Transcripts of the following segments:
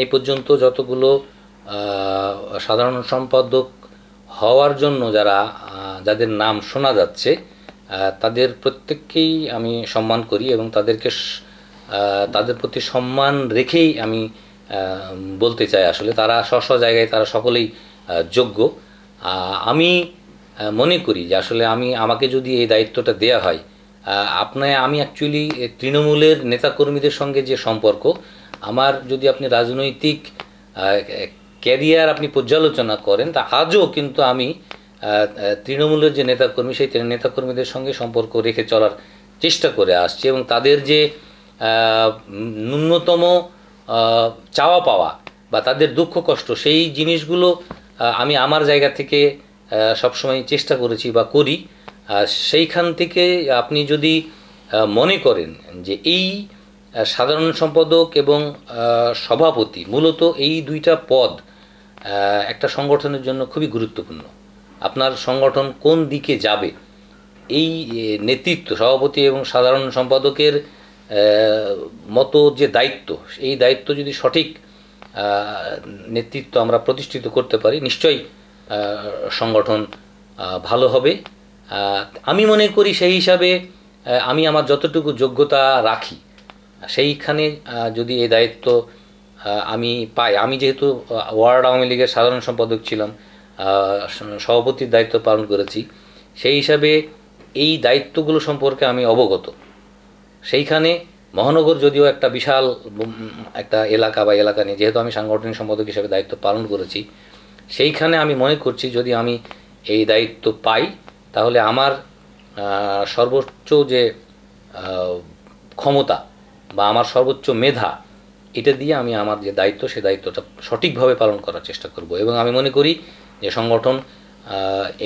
এই পর্যন্ত যতগুলো সাধারণ সম্পাদক হওয়ার জন্য যারা যাদের নাম শোনা যাচ্ছে তাদের প্রত্যেককেই আমি সম্মান করি এবং তাদেরকে তাদের প্রতি সম্মান রেখেই আমি বলতে চাই আসলে তারা স্ব স্ব জায়গায় তারা সকলেই যোগ্য আমি মনে করি যে আসলে আমি আমাকে যদি এই দায়িত্বটা দেয়া হয় আপনার আমি অ্যাকচুয়ালি তৃণমূলের নেতাকর্মীদের সঙ্গে যে সম্পর্ক আমার যদি আপনি রাজনৈতিক ক্যারিয়ার আপনি পর্যালোচনা করেন তা আজও কিন্তু আমি তৃণমূলের যে নেতাকর্মী সেই নেতাকর্মীদের সঙ্গে সম্পর্ক রেখে চলার চেষ্টা করে আসছি এবং তাদের যে ন্যূনতম চাওয়া পাওয়া বা তাদের দুঃখ কষ্ট সেই জিনিসগুলো আমি আমার জায়গা থেকে সবসময় চেষ্টা করেছি বা করি সেইখান থেকে আপনি যদি মনে করেন যে এই সাধারণ সম্পাদক এবং সভাপতি মূলত এই দুইটা পদ একটা সংগঠনের জন্য খুবই গুরুত্বপূর্ণ আপনার সংগঠন কোন দিকে যাবে এই নেতৃত্ব সভাপতি এবং সাধারণ সম্পাদকের মতো যে দায়িত্ব এই দায়িত্ব যদি সঠিক নেতৃত্ব আমরা প্রতিষ্ঠিত করতে পারি নিশ্চয়ই সংগঠন ভালো হবে আমি মনে করি সেই হিসাবে আমি আমার যতটুকু যোগ্যতা রাখি সেইখানে যদি এই দায়িত্ব আমি পাই আমি যেহেতু ওয়ার্ড আওয়ামী লীগের সাধারণ সম্পাদক ছিলাম সভাপতির দায়িত্ব পালন করেছি সেই হিসাবে এই দায়িত্বগুলো সম্পর্কে আমি অবগত সেইখানে মহানগর যদিও একটা বিশাল একটা এলাকা বা এলাকা নিয়ে যেহেতু আমি সাংগঠনিক সম্পাদক হিসাবে দায়িত্ব পালন করেছি সেইখানে আমি মনে করছি যদি আমি এই দায়িত্ব পাই তাহলে আমার সর্বোচ্চ যে ক্ষমতা বা আমার সর্বোচ্চ মেধা এটা দিয়ে আমি আমার যে দায়িত্ব সে দায়িত্বটা সঠিকভাবে পালন করার চেষ্টা করব এবং আমি মনে করি যে সংগঠন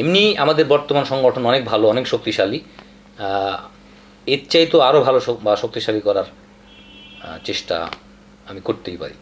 এমনি আমাদের বর্তমান সংগঠন অনেক ভালো অনেক শক্তিশালী এর চাইতো আরও ভালো বা শক্তিশালী করার চেষ্টা আমি করতেই পারি